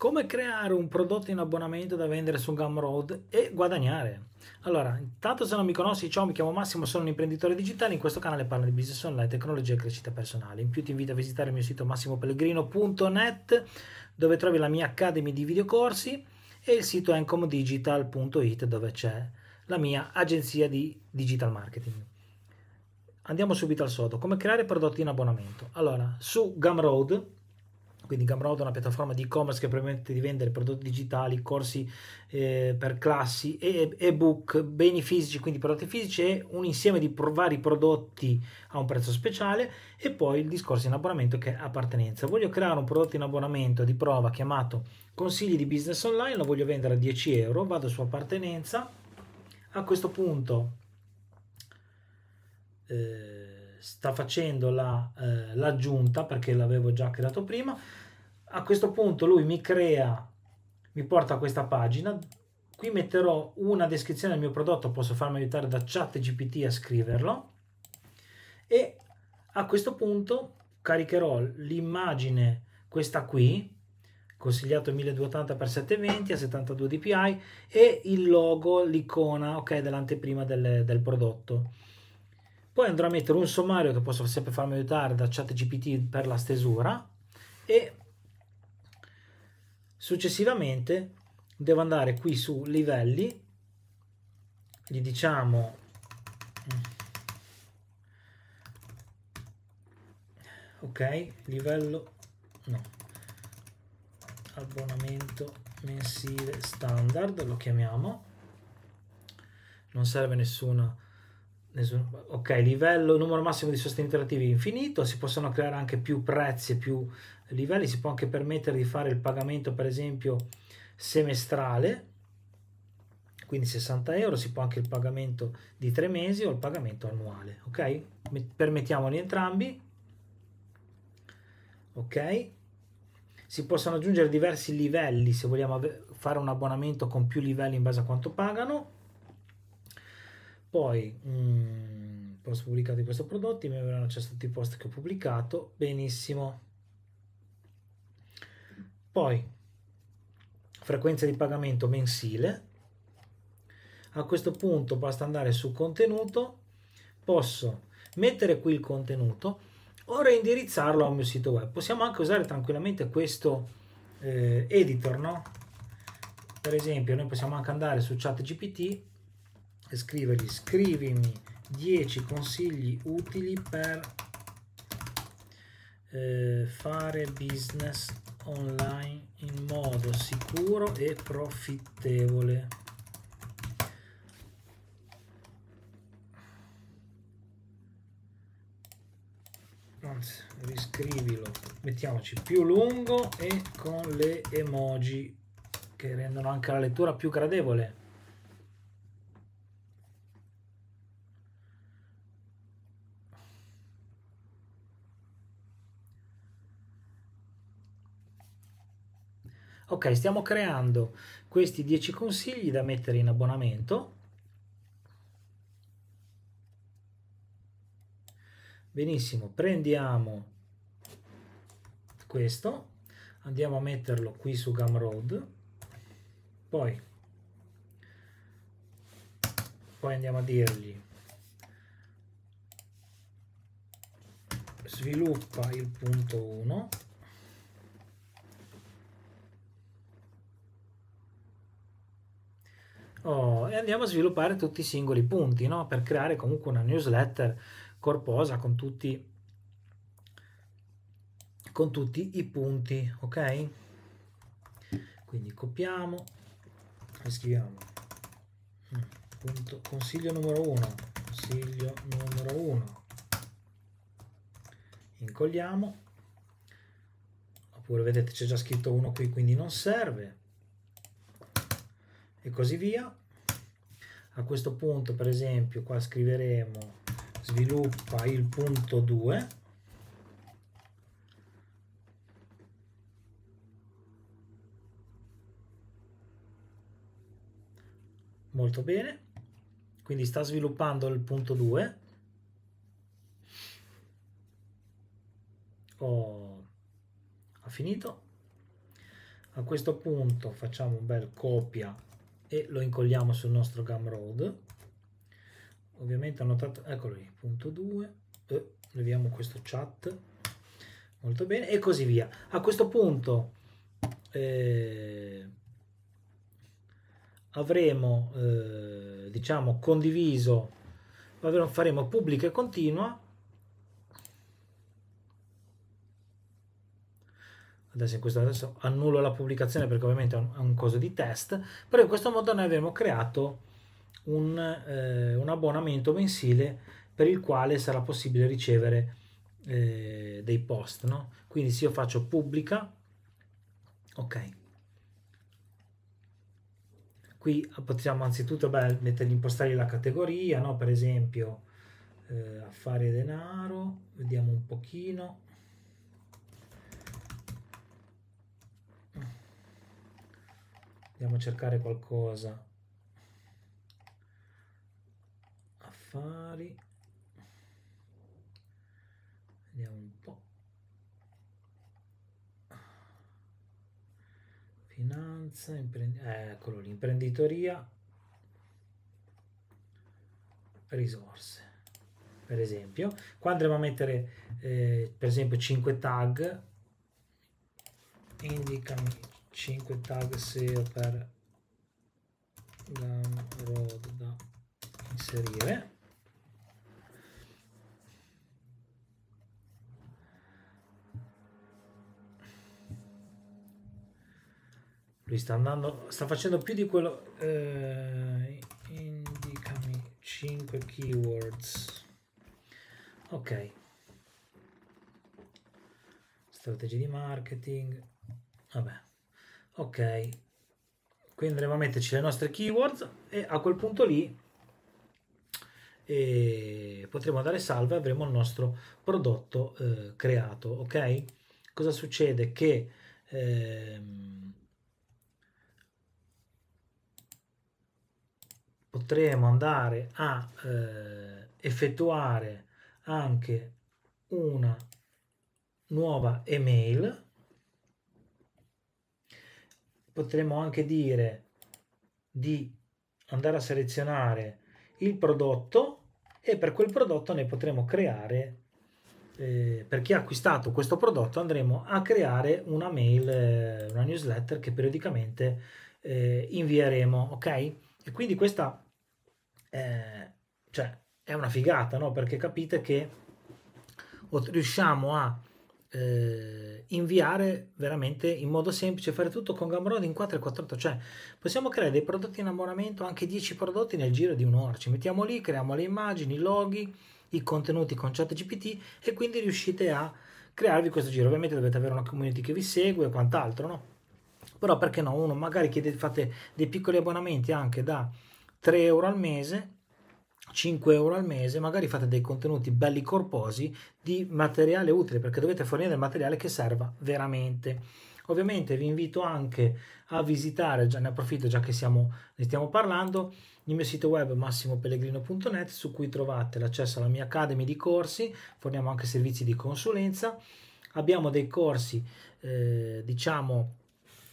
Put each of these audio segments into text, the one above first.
Come creare un prodotto in abbonamento da vendere su Gumroad e guadagnare? Allora, intanto se non mi conosci, ciao, mi chiamo Massimo, sono un imprenditore digitale, in questo canale parlo di business online, tecnologia e crescita personale. In più ti invito a visitare il mio sito massimopellegrino.net dove trovi la mia Academy di videocorsi e il sito encomdigital.it dove c'è la mia agenzia di digital marketing. Andiamo subito al sodo, come creare prodotti in abbonamento. Allora, su Gumroad quindi Gumroad è una piattaforma di e-commerce che permette di vendere prodotti digitali, corsi eh, per classi, ebook, beni fisici, quindi prodotti fisici e un insieme di vari prodotti a un prezzo speciale e poi il discorso in abbonamento che è appartenenza. Voglio creare un prodotto in abbonamento di prova chiamato Consigli di business online, lo voglio vendere a 10 euro, vado su appartenenza. A questo punto... Eh, sta facendo la, eh, l'aggiunta perché l'avevo già creato prima. A questo punto lui mi crea, mi porta a questa pagina. Qui metterò una descrizione del mio prodotto, posso farmi aiutare da ChatGPT a scriverlo. E a questo punto caricherò l'immagine, questa qui, consigliato 1280x720 a 72 dpi e il logo, l'icona ok, dell'anteprima del, del prodotto. Poi andrò a mettere un sommario che posso sempre farmi aiutare da ChatGPT per la stesura e successivamente devo andare qui su livelli, gli diciamo ok, livello no, abbonamento mensile standard lo chiamiamo non serve nessuna Ok, livello, numero massimo di sostegni interattivi infinito, si possono creare anche più prezzi, più livelli, si può anche permettere di fare il pagamento per esempio semestrale, quindi 60 euro, si può anche il pagamento di tre mesi o il pagamento annuale, ok? Permettiamoli entrambi, ok? Si possono aggiungere diversi livelli se vogliamo fare un abbonamento con più livelli in base a quanto pagano, poi, mh, mm, post pubblicato di questo prodotto, mi avranno accesso tutti i post che ho pubblicato. Benissimo. Poi, frequenza di pagamento mensile. A questo punto basta andare su contenuto. Posso mettere qui il contenuto o reindirizzarlo al mio sito web. Possiamo anche usare tranquillamente questo eh, editor, no? Per esempio, noi possiamo anche andare su ChatGPT e scrivergli scrivimi 10 consigli utili per eh, fare business online in modo sicuro e profittevole anzi riscrivilo mettiamoci più lungo e con le emoji che rendono anche la lettura più gradevole Ok, stiamo creando questi 10 consigli da mettere in abbonamento. Benissimo, prendiamo questo, andiamo a metterlo qui su Gumroad, poi, poi andiamo a dirgli sviluppa il punto 1 oh, e andiamo a sviluppare tutti i singoli punti no? per creare comunque una newsletter corposa con tutti, con tutti i punti, ok? Quindi copiamo e scriviamo mm, punto, consiglio numero 1, consiglio numero 1, incolliamo, oppure vedete c'è già scritto 1 qui quindi non serve, e così via. A questo punto, per esempio, qua scriveremo sviluppa il punto 2 molto bene quindi sta sviluppando il punto 2 oh, ha finito a questo punto facciamo un bel copia e lo incolliamo sul nostro Gumroad. Ovviamente ho eccolo lì, punto 2, eh, leviamo questo chat, molto bene, e così via. A questo punto eh, avremo, eh, diciamo, condiviso, faremo pubblica e continua adesso in questo adesso annullo la pubblicazione perché ovviamente è un, è un coso di test, però in questo modo noi abbiamo creato un, eh, un abbonamento mensile per il quale sarà possibile ricevere eh, dei post, no? Quindi se io faccio pubblica, ok. Qui possiamo anzitutto beh, mettergli, impostare la categoria, no? per esempio eh, affari denaro, vediamo un pochino, Andiamo a cercare qualcosa. Affari. Vediamo un po'. Finanza, imprendi- eh, eccolo l'imprenditoria risorse. Per esempio, qua andremo a mettere eh, per esempio 5 tag. Indicami 5 tag SEO per download da inserire lui sta andando sta facendo più di quello eh, indicami 5 keywords ok strategie di marketing vabbè ok quindi andremo a metterci le nostre keywords e a quel punto lì eh, potremo dare salve e avremo il nostro prodotto eh, creato ok cosa succede che ehm, potremo andare a eh, effettuare anche una nuova email potremmo anche dire di andare a selezionare il prodotto e per quel prodotto ne potremo creare eh, per chi ha acquistato questo prodotto andremo a creare una mail eh, una newsletter che periodicamente eh, invieremo ok e quindi questa eh, cioè, è una figata no perché capite che riusciamo a eh, inviare veramente in modo semplice, fare tutto con Gamrod in 4 e 48, cioè possiamo creare dei prodotti in abbonamento, anche 10 prodotti nel giro di un'ora, ci mettiamo lì, creiamo le immagini, i loghi, i contenuti con chat GPT e quindi riuscite a crearvi questo giro, ovviamente dovete avere una community che vi segue e quant'altro, no? Però perché no, uno magari chiede, fate dei piccoli abbonamenti anche da 3 euro al mese 5 euro al mese, magari fate dei contenuti belli corposi di materiale utile perché dovete fornire del materiale che serva veramente. Ovviamente vi invito anche a visitare, già ne approfitto già che siamo, ne stiamo parlando, il mio sito web massimopellegrino.net su cui trovate l'accesso alla mia Academy di corsi, forniamo anche servizi di consulenza, abbiamo dei corsi eh, diciamo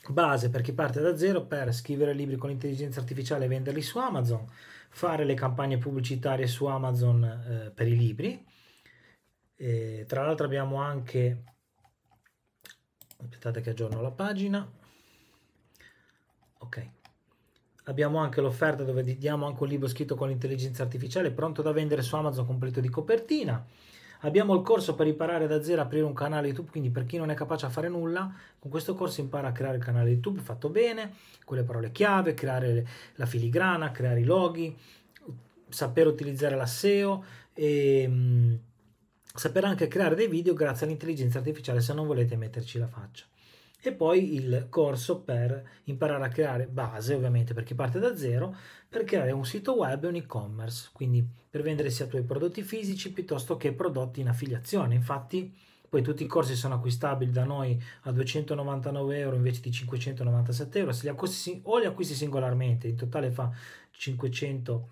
base per chi parte da zero per scrivere libri con l'intelligenza artificiale e venderli su Amazon, fare le campagne pubblicitarie su Amazon eh, per i libri. E, tra l'altro abbiamo anche, aspettate che aggiorno la pagina, ok, abbiamo anche l'offerta dove diamo anche un libro scritto con l'intelligenza artificiale pronto da vendere su Amazon completo di copertina. Abbiamo il corso per imparare da zero a aprire un canale YouTube, quindi per chi non è capace a fare nulla, con questo corso impara a creare il canale YouTube fatto bene, con le parole chiave, creare la filigrana, creare i loghi, saper utilizzare la SEO e mh, mm, saper anche creare dei video grazie all'intelligenza artificiale se non volete metterci la faccia e poi il corso per imparare a creare base, ovviamente perché parte da zero, per creare un sito web e un e-commerce, quindi per vendere sia i tuoi prodotti fisici piuttosto che prodotti in affiliazione. Infatti poi tutti i corsi sono acquistabili da noi a 299 euro invece di 597 euro, se li acquisti, o li acquisti singolarmente, in totale fa 500 euro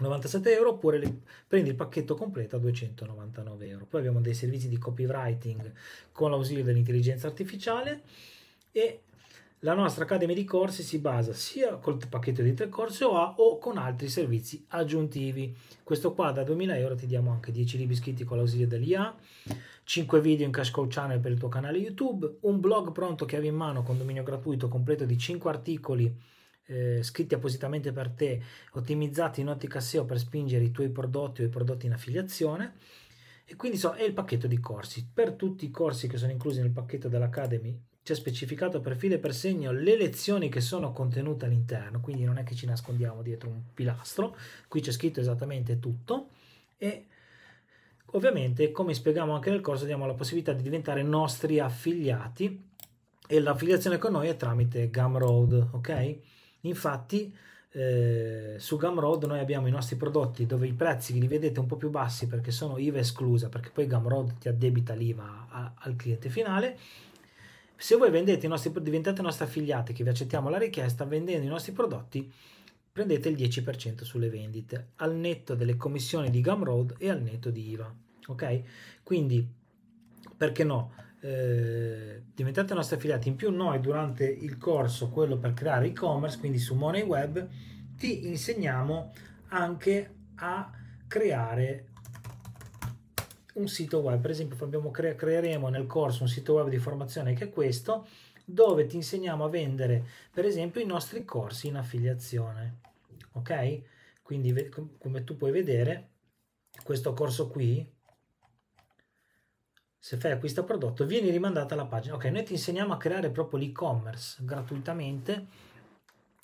97 euro oppure le, prendi il pacchetto completo a 299 euro. Poi abbiamo dei servizi di copywriting con l'ausilio dell'intelligenza artificiale e la nostra accademia di corsi si basa sia col pacchetto di tre corsi OA o con altri servizi aggiuntivi. Questo qua da 2000 euro ti diamo anche 10 libri scritti con l'ausilio dell'IA, 5 video in cash call channel per il tuo canale YouTube, un blog pronto che avevi in mano con dominio gratuito completo di 5 articoli eh, scritti appositamente per te, ottimizzati in ottica SEO per spingere i tuoi prodotti o i prodotti in affiliazione. E quindi so, è il pacchetto di corsi. Per tutti i corsi che sono inclusi nel pacchetto dell'Academy c'è specificato per file e per segno le lezioni che sono contenute all'interno, quindi non è che ci nascondiamo dietro un pilastro, qui c'è scritto esattamente tutto e ovviamente come spieghiamo anche nel corso diamo la possibilità di diventare nostri affiliati e l'affiliazione con noi è tramite Gumroad, ok? Infatti eh, su Gumroad noi abbiamo i nostri prodotti dove i prezzi li vedete un po' più bassi perché sono IVA esclusa, perché poi Gumroad ti addebita l'IVA a, al cliente finale. Se voi vendete i nostri, diventate nostri affiliati che vi accettiamo la richiesta, vendendo i nostri prodotti prendete il 10% sulle vendite al netto delle commissioni di Gumroad e al netto di IVA. Ok? Quindi perché no? Eh, diventate nostri affiliati in più noi durante il corso quello per creare e-commerce quindi su Money Web ti insegniamo anche a creare un sito web per esempio abbiamo, cre- creeremo nel corso un sito web di formazione che è questo dove ti insegniamo a vendere per esempio i nostri corsi in affiliazione ok quindi come tu puoi vedere questo corso qui se fai acquista prodotto, vieni rimandata alla pagina. Ok, noi ti insegniamo a creare proprio l'e-commerce gratuitamente,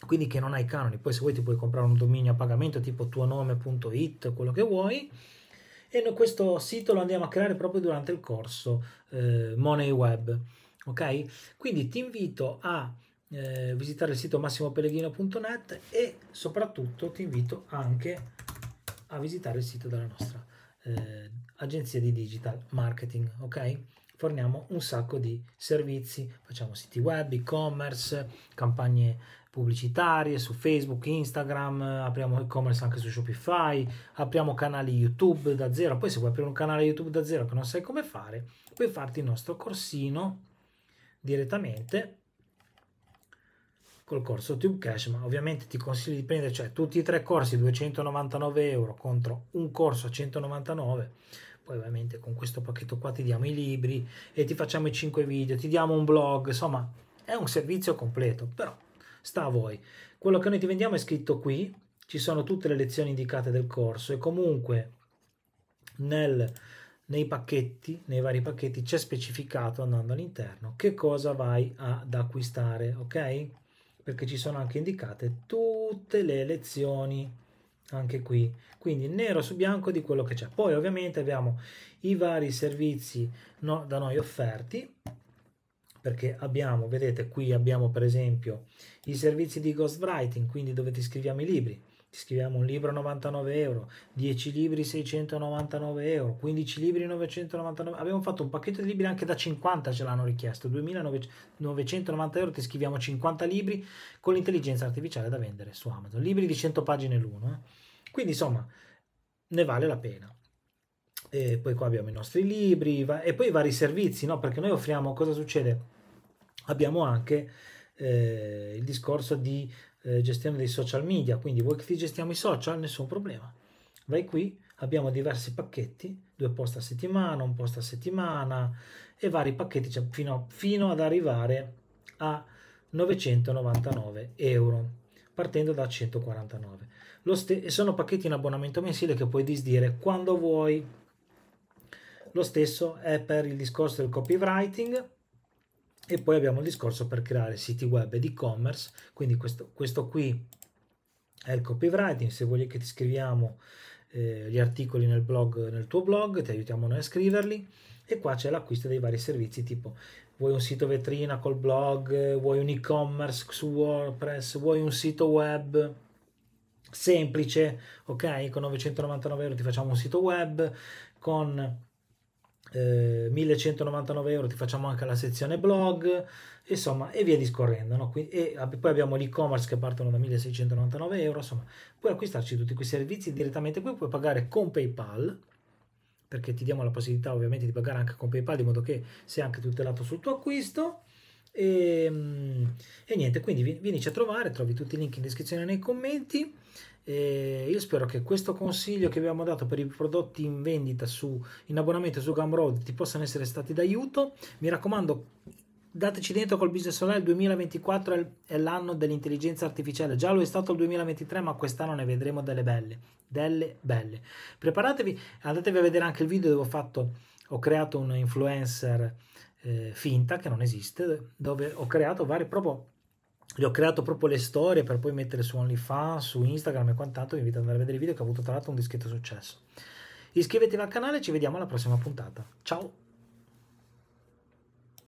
quindi che non hai canoni. Poi se vuoi ti puoi comprare un dominio a pagamento tipo tuonome.it, quello che vuoi. E noi questo sito lo andiamo a creare proprio durante il corso eh, Money Web. Ok? Quindi ti invito a eh, visitare il sito massimopellegrino.net e soprattutto ti invito anche a visitare il sito della nostra eh, agenzie di digital marketing, ok? Forniamo un sacco di servizi, facciamo siti web, e-commerce, campagne pubblicitarie su Facebook, Instagram, apriamo e-commerce anche su Shopify, apriamo canali YouTube da zero, poi se vuoi aprire un canale YouTube da zero che non sai come fare, puoi farti il nostro corsino direttamente col corso Tube Cash, ma ovviamente ti consiglio di prendere cioè, tutti e tre corsi 299 euro contro un corso a 199 poi ovviamente con questo pacchetto qua ti diamo i libri e ti facciamo i 5 video, ti diamo un blog, insomma è un servizio completo, però sta a voi. Quello che noi ti vendiamo è scritto qui, ci sono tutte le lezioni indicate del corso e comunque nel, nei pacchetti, nei vari pacchetti c'è specificato andando all'interno che cosa vai ad acquistare, ok? perché ci sono anche indicate tutte le lezioni anche qui quindi nero su bianco di quello che c'è poi ovviamente abbiamo i vari servizi no, da noi offerti perché abbiamo vedete qui abbiamo per esempio i servizi di ghostwriting quindi dove ti scriviamo i libri ti scriviamo un libro a 99 euro, 10 libri 699 euro, 15 libri 999, euro. abbiamo fatto un pacchetto di libri anche da 50 ce l'hanno richiesto, 2990 euro ti scriviamo 50 libri con l'intelligenza artificiale da vendere su Amazon, libri di 100 pagine l'uno, eh? quindi insomma ne vale la pena. E poi qua abbiamo i nostri libri va- e poi i vari servizi, no? perché noi offriamo, cosa succede? Abbiamo anche eh, il discorso di eh, gestione dei social media, quindi vuoi che ti gestiamo i social? Nessun problema. Vai qui, abbiamo diversi pacchetti, due post a settimana, un post a settimana e vari pacchetti cioè fino, fino ad arrivare a 999 euro partendo da 149 lo st- sono pacchetti in abbonamento mensile che puoi disdire quando vuoi lo stesso è per il discorso del copywriting e poi abbiamo il discorso per creare siti web ed e-commerce, quindi questo, questo, qui è il copywriting, se vuoi che ti scriviamo eh, gli articoli nel, blog, nel tuo blog, ti aiutiamo noi a scriverli e qua c'è l'acquisto dei vari servizi tipo vuoi un sito vetrina col blog, vuoi un e-commerce su WordPress, vuoi un sito web semplice, ok, con 999 euro ti facciamo un sito web con 1199 eh, euro ti facciamo anche la sezione blog insomma e via discorrendo no? Quindi, e poi abbiamo l'e-commerce che partono da 1699 euro insomma puoi acquistarci tutti quei servizi direttamente qui puoi pagare con PayPal perché ti diamo la possibilità ovviamente di pagare anche con PayPal in modo che sei anche tutelato sul tuo acquisto e, ehm, e niente quindi vienici a trovare trovi tutti i link in descrizione nei commenti eh, io spero che questo consiglio che abbiamo dato per i prodotti in vendita su, in abbonamento su Gumroad ti possano essere stati d'aiuto. Mi raccomando, dateci dentro col business online. 2024 è l'anno dell'intelligenza artificiale. Già lo è stato il 2023, ma quest'anno ne vedremo delle belle. Delle belle. Preparatevi, andatevi a vedere anche il video dove ho, fatto, ho creato un influencer eh, finta che non esiste, dove ho creato vari proprio gli ho creato proprio le storie per poi mettere su OnlyFans, su Instagram e quant'altro, vi invito ad andare a vedere i video che ha avuto tra l'altro un discreto successo. Iscrivetevi al canale e ci vediamo alla prossima puntata. Ciao!